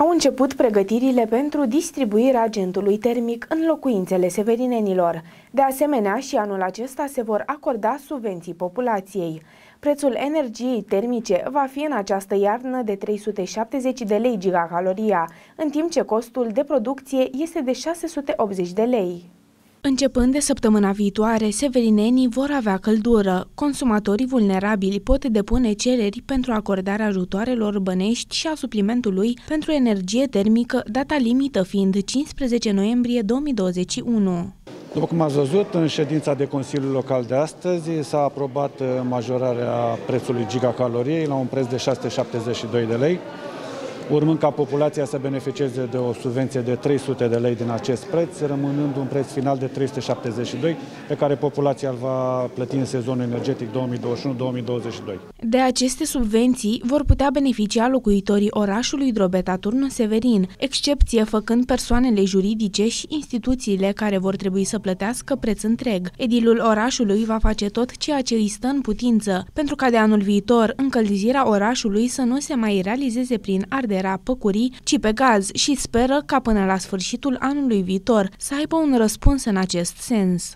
Au început pregătirile pentru distribuirea agentului termic în locuințele severinenilor. De asemenea, și anul acesta se vor acorda subvenții populației. Prețul energiei termice va fi în această iarnă de 370 de lei gigacaloria, în timp ce costul de producție este de 680 de lei. Începând de săptămâna viitoare, severinenii vor avea căldură. Consumatorii vulnerabili pot depune cereri pentru acordarea ajutoarelor bănești și a suplimentului pentru energie termică, data limită fiind 15 noiembrie 2021. După cum ați văzut, în ședința de Consiliu Local de astăzi s-a aprobat majorarea prețului gigacaloriei la un preț de 672 de lei, urmând ca populația să beneficieze de o subvenție de 300 de lei din acest preț, rămânând un preț final de 372, pe care populația îl va plăti în sezonul energetic 2021-2022. De aceste subvenții vor putea beneficia locuitorii orașului Drobeta Turnu Severin, excepție făcând persoanele juridice și instituțiile care vor trebui să plătească preț întreg. Edilul orașului va face tot ceea ce îi stă în putință, pentru ca de anul viitor încălzirea orașului să nu se mai realizeze prin ardere încheierea păcurii, ci pe gaz și speră ca până la sfârșitul anului viitor să aibă un răspuns în acest sens.